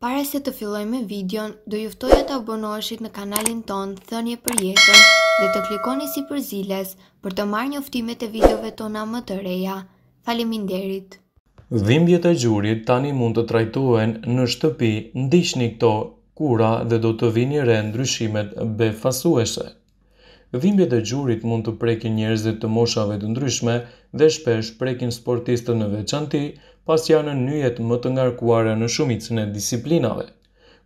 Pare se të filloj me videon, do juftoj e të abonoshit në kanalin ton, thënje për jetën dhe të klikoni si për ziles për të marrë një uftimet e videove tona më të reja. Faleminderit! Dhimbjet e gjurit tani mund të trajtohen në shtëpi, ndish një këto, kura dhe do të vini re në ndryshimet be fasueshe. Dhimbjet e gjurit mund të prekin njerëzit të moshave të ndryshme dhe shpesh prekin sportistën në veçanti, pas janë janë njët më të ngarkuare në shumicën e disiplinave.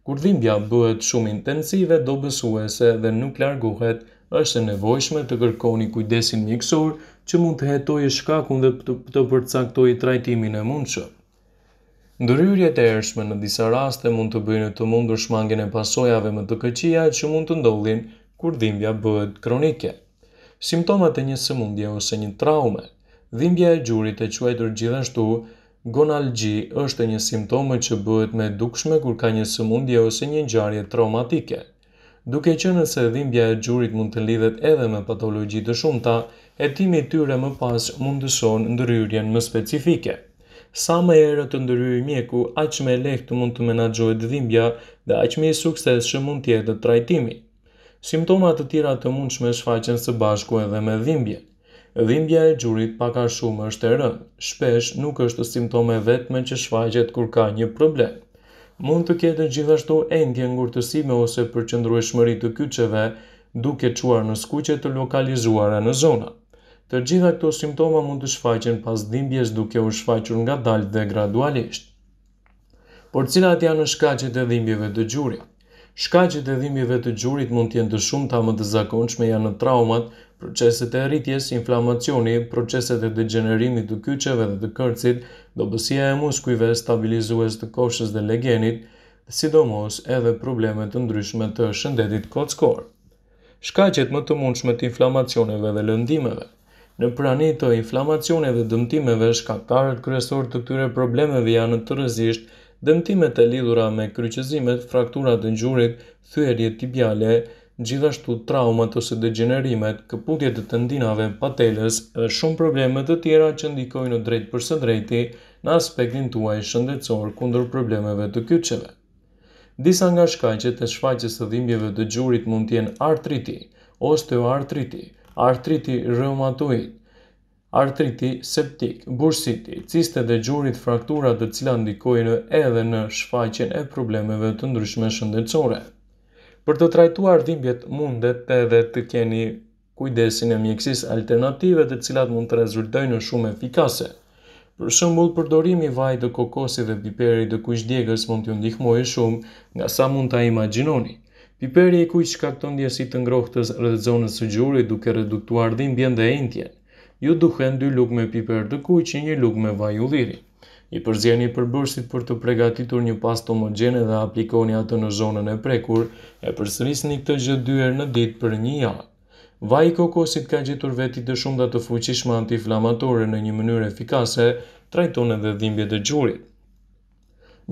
Kur dhimbja bëhet shumë intensive, do bësuese dhe nuk largohet, është e nevojshme të kërkoni kujdesin mjekësor që mund të hetoj e shkakun dhe të përcaktoj trajtimin e mundshëm. Ndëryrjet e ershme në disa raste mund të bëjnë të mundur shmangin e pasojave më të këqia që mund të ndodhin kur dhimbja bëhet kronike. Simptomat e një sëmundje ose një traume, dhimbja e gjurit e quajtur gjithashtu, Gonalgji është një simptome që bëhet me dukshme kur ka një sëmundje ose një ngjarje traumatike. Duke qenë se dhimbja e gjurit mund të lidhet edhe me patologji të shumta, hetimi i tyre më pas mundëson ndryrjen më specifike. Sa më erë të ndryrë mjeku, aq më lehtë mund të menaxhohet dhimbja dhe aq më i suksesshëm mund të jetë trajtimi. Simptomat të tjera të mundshme shfaqen së bashku edhe me dhimbje dhimbja e gjurit pakar shumë është e rënd. Shpesh nuk është simptome vetme që shfaqet kur ka një problem. Mund të ketë gjithashtu endje ngurtësime ose e shmëri të kyqeve, duke quar në skuqe të lokalizuara në zona. Të gjitha këto simptoma mund të shfaqen pas dhimbjes duke u shfaqur nga dalë dhe gradualisht. Por cilat janë në shkacit e dhimbjeve të gjurit? Shkacit e dhimbjeve të gjurit mund të jenë të shumë ta më të zakonçme janë në traumat, proceset e rritjes, inflamacioni, proceset e degenerimit të kyqeve dhe të kërcit, dobësia e muskujve, stabilizues të koshës dhe legenit, sidomos edhe problemet të ndryshme të shëndetit kockor. Shkaqet më të mundshme të inflamacioneve dhe lëndimeve Në prani të inflamacioneve dhe dëmtimeve, shkaktarët kryesor të këtyre problemeve janë të rëzisht dëmtimet e lidhura me kryqëzimet, frakturat dëngjurit, ngjurit, thyerje tibiale, gjithashtu traumat ose degenerimet, këputjet të tendinave, pateles dhe shumë problemet të tjera që ndikojnë drejt për së drejti në aspektin tuaj shëndetësor kundër problemeve të kyqeve. Disa nga shkajqet e shfaqes të dhimbjeve të gjurit mund tjenë artriti, osteoartriti, artriti rheumatoid, artriti septik, bursiti, ciste dhe gjurit fraktura të cila ndikojnë edhe në shfaqen e problemeve të ndryshme shëndetësore. Për të trajtuar dhimbjet mundet edhe të keni kujdesin e mjekësis alternative të cilat mund të rezultojnë në shumë efikase. Për shëmbull, përdorimi vaj të kokosi dhe piperi të kujsh djegës mund të ndihmojë shumë nga sa mund të imaginoni. Piperi i kujsh ka këto ndjesit të ngrohtës rrëdhë zonës së gjuri duke reduktuar dhimbjen dhe intjen. Ju duhen dy lukë me piper të kujsh që një lukë me vaj u i përzjeni përbërsit për të pregatitur një pastë homogjene dhe aplikoni atë në zonën e prekur e përsërisni këtë gjë dyher në ditë për një javë. Vaj i kokosit ka gjetur veti të shumta të fuqishme antiinflamatore në një mënyrë efikase, trajton edhe dhimbjet e gjurit.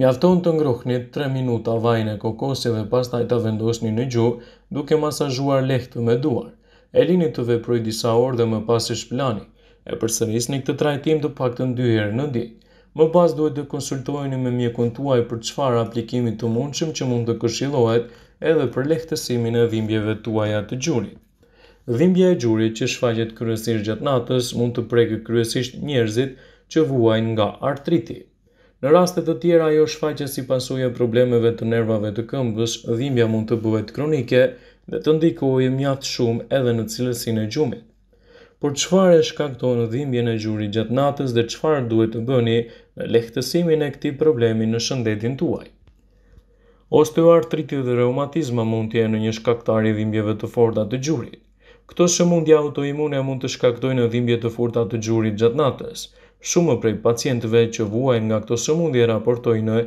Mjafton të ngrohni 3 minuta vajin e kokosit dhe pastaj ta vendosni në gjuhë duke masazhuar lehtë me duar. E lini të veproj disa orë dhe më pas e shplani. E përsërisni këtë trajtim të pak 2 herë në ditë. Më pas duhet të konsultojni me mjekun tuaj për çfarë aplikimit të mundshëm që mund të këshillohet edhe për lehtësimin e dhimbjeve tuaja të gjurit. Dhimbja e gjurit që shfaqet kryesisht gjatë natës mund të prekë kryesisht njerëzit që vuajnë nga artriti. Në raste të tjera ajo shfaqet si pasojë e problemeve të nervave të këmbës, dhimbja mund të bëhet kronike dhe të ndikojë mjaft shumë edhe në cilësinë e gjumit. Por çfarë shkakton dhimbjen e gjurit gjatë natës dhe çfarë duhet të bëni lehtësimin e këti problemi në shëndetin tuaj. Osteoartriti dhe reumatizma mund të jenë një shkaktari dhimbjeve të forta të gjurit. Këto shëmundja autoimune mund të shkaktojnë në dhimbje të forta të gjurit gjatë natës. Shumë prej pacientëve që vuaj nga këto shëmundje raportojnë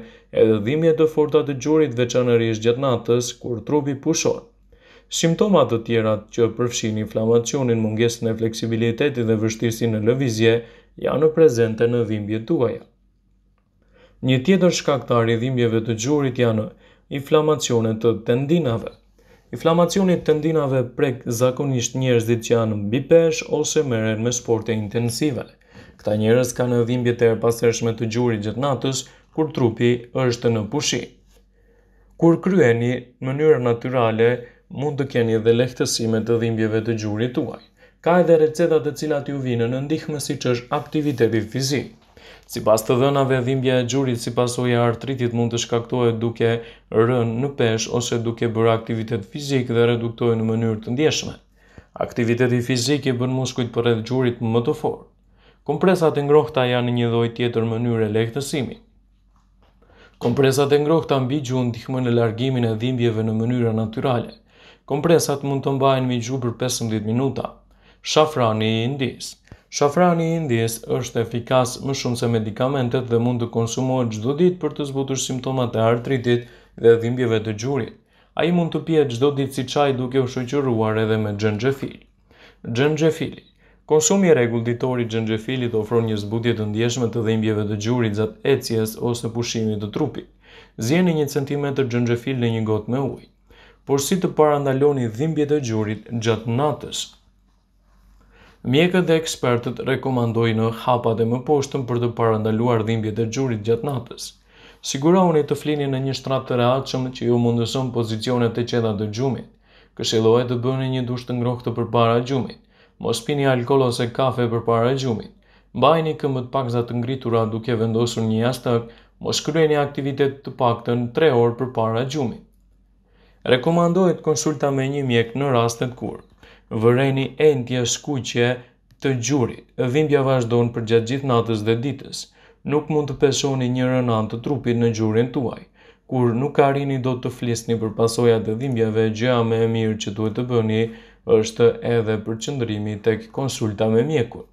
edhe dhimbje të forta të gjurit veçanërish gjatë natës kur trupi pushon. Simptomat të tjera që përfshin inflamacionin, mungesën e fleksibilitetit dhe vështirësinë në lëvizje janë prezente në dhimbje të Një tjetër shkaktar i dhimbjeve të gjurit janë inflamacionet të tendinave. Inflamacionit tendinave prek zakonisht njerëzit që janë bipesh ose meren me sporte intensive. Këta njerëz kanë dhimbje të erpasershme të gjurit gjatë natës, kur trupi është në pushi. Kur kryeni, mënyrë naturale mund të keni dhe lehtësime të dhimbjeve të gjurit tuaj. Ka edhe receta të cilat ju vijnë në ndihme si që është aktivitetit fizik. Si pas të dhënave, dhimbja e gjurit si pasoj e artritit mund të shkaktohet duke rënë në pesh ose duke bërë aktivitet fizik dhe reduktohet në mënyrë të ndjeshme. Aktiviteti fizik i bën muskujt për edhe gjurit më të forë. Kompresat e ngrohta janë një dhoj tjetër mënyrë lehtësimi. Kompresat e ngrohta mbi gju ndihmën në largimin e dhimbjeve në mënyrë natyrale. Kompresat mund të mbajnë mbi gju për 15 minuta. Shafrani i ndis. Shafrani i Indies është efikas më shumë se medikamentet dhe mund të konsumohet çdo ditë për të zbutur simptomat e artritit dhe dhimbjeve të gjurit. Ai mund të pihet çdo ditë si çaj duke u shoqëruar edhe me xhenxhefil. Xhenxhefili. Konsumi i rregullt ditor i xhenxhefilit ofron një zbutje të ndjeshme të dhimbjeve të gjurit gjatë ecjes ose pushimit të trupit. Zjeni 1 cm xhenxhefil në një gotë me ujë. Por si të parandaloni dhimbjet e gjurit gjatë natës, Mjekët dhe ekspertët rekomandojnë hapa e më poshtëm për të parandaluar dhimbje dhe gjurit gjatë natës. Sigura unë të flini në një shtrat të reaqëm që ju mundëson pozicionet e qeda të gjumit. Këshillohet të bëni një dusht të ngrohtë për para gjumit. Mos pini alkohol ose kafe për para gjumit. Bajni këmët pak të ngritura duke vendosur një jastak, mos kryeni aktivitet të në 3 orë për para gjumit. Rekomandohet konsulta me një mjek në rastet kurë vëreni endje shkuqje të gjurit. Dhimbja vazhdon për gjatë gjithë natës dhe ditës. Nuk mund të peshoni një rënan të trupit në gjurin tuaj. Kur nuk arini do të flisni për pasoja dhe dhimbjave, gjëja me e mirë që duhet të bëni është edhe për qëndrimi tek konsulta me mjekun.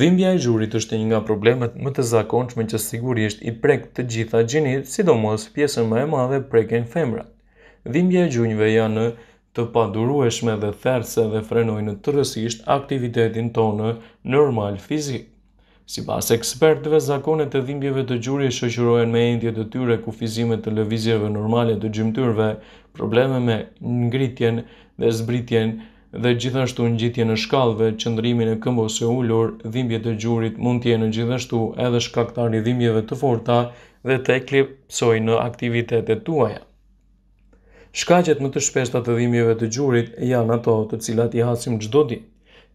Dhimbja e gjurit është një nga problemet më të zakonshme që sigurisht i prek të gjitha gjinit, sidomos pjesën më e madhe preken femrat. Dhimbja e gjunjve janë në të padurueshme dhe therse dhe frenojnë të rësisht aktivitetin tonë normal fizik. Si pas ekspertëve, zakonet e dhimbjeve të gjurje shëqyrojnë me endje të tyre ku fizimet të levizjeve normale të gjymtyrve, probleme me ngritjen dhe zbritjen dhe gjithashtu në në shkallëve, qëndrimin e këmbos e ullur, dhimbje të gjurit mund në gjithashtu edhe shkaktari dhimbjeve të forta dhe te klipsoj në aktivitetet tuaja. Shkaqet më të shpeshta të dhimbjeve të gjurit janë ato të cilat i hasim çdo ditë.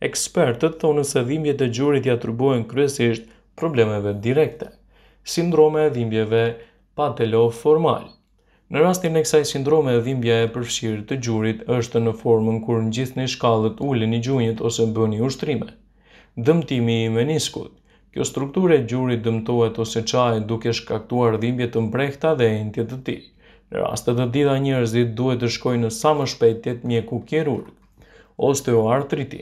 Ekspertët thonë se dhimbjet e gjurit ja atribuohen kryesisht problemeve direkte, sindrome e dhimbjeve patelo formal. Në rastin e kësaj sindrome e dhimbja e përfshirë të gjurit është në formën kur në gjithë një shkallët ullin i gjunjit ose bëni ushtrime. Dëmtimi i meniskut. Kjo strukture e gjurit dëmtohet ose qajt duke shkaktuar dhimbje të mbrehta dhe e intjet të tij. Në raste të tila njerëzit duhet të shkojnë në sa më shpejt të të mjeku kirurg. Osteoartriti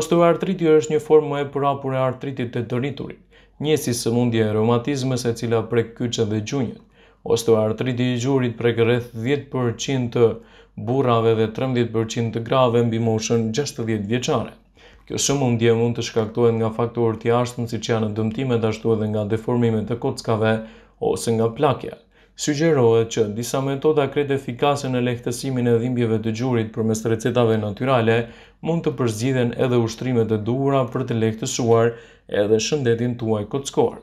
Osteoartriti është një formë më e përapur e artritit të të rriturit, një si së mundje e romatizmës e cila prek kyqe dhe gjunjët. Osteoartriti i gjurit prek rreth 10% të burave dhe 13% të grave mbi moshën 60 vjeqare. Kjo së mundje mund të shkaktohet nga faktorët i ashtën si që janë dëmtimet ashtu edhe nga deformimet të kockave ose nga plakja. Sugjerohet që disa metoda kret efikase në lehtësimin e dhimbjeve të gjurit përmes recetave naturale mund të përzgjidhen edhe ushtrimet e duhura për të lehtësuar edhe shëndetin tuaj kockor.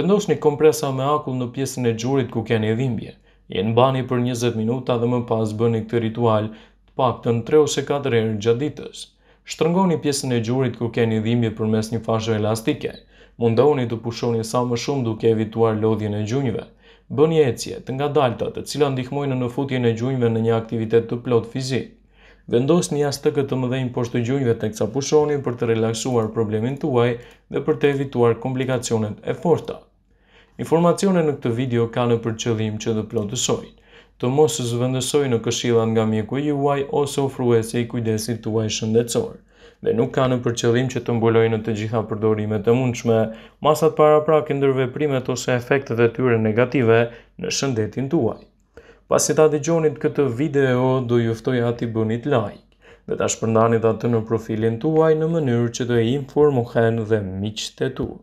Vendos një kompresa me akull në pjesën e gjurit ku keni dhimbje. Jenë bani për 20 minuta dhe më pas bëni këtë ritual të pak të në 3 ose 4 rrën gjatë ditës. Shtrëngoni pjesën e gjurit ku keni dhimbje për mes një fashë elastike. Mundoni të pushoni sa më shumë duke evituar lodhjën e gjunjëve bëni ecje të ngadalta të cila ndihmojnë në futjen e gjunjëve në një aktivitet të plotë fizik. Vendos një jashtë të më dhejnë poshtë gjunjëve tek sa pushoni për të relaksuar problemin tuaj dhe për të evituar komplikacionet e forta. Informacione në këtë video kanë për qëllim që të plotësojnë. Të mos zvendësoj në këshilla nga mjeku juaj ose ofruese i kujdesit tuaj shëndetësor dhe nuk ka në përqëllim që të mbulojnë në të gjitha përdorimet të mundshme, masat para pra ndërveprimet ose efektet e tyre negative në shëndetin tuaj. Pasi ta digjonit këtë video, do juftoj ati bënit like, dhe ta shpërndanit atë në profilin tuaj në mënyrë që të informohen dhe miqët e tuaj.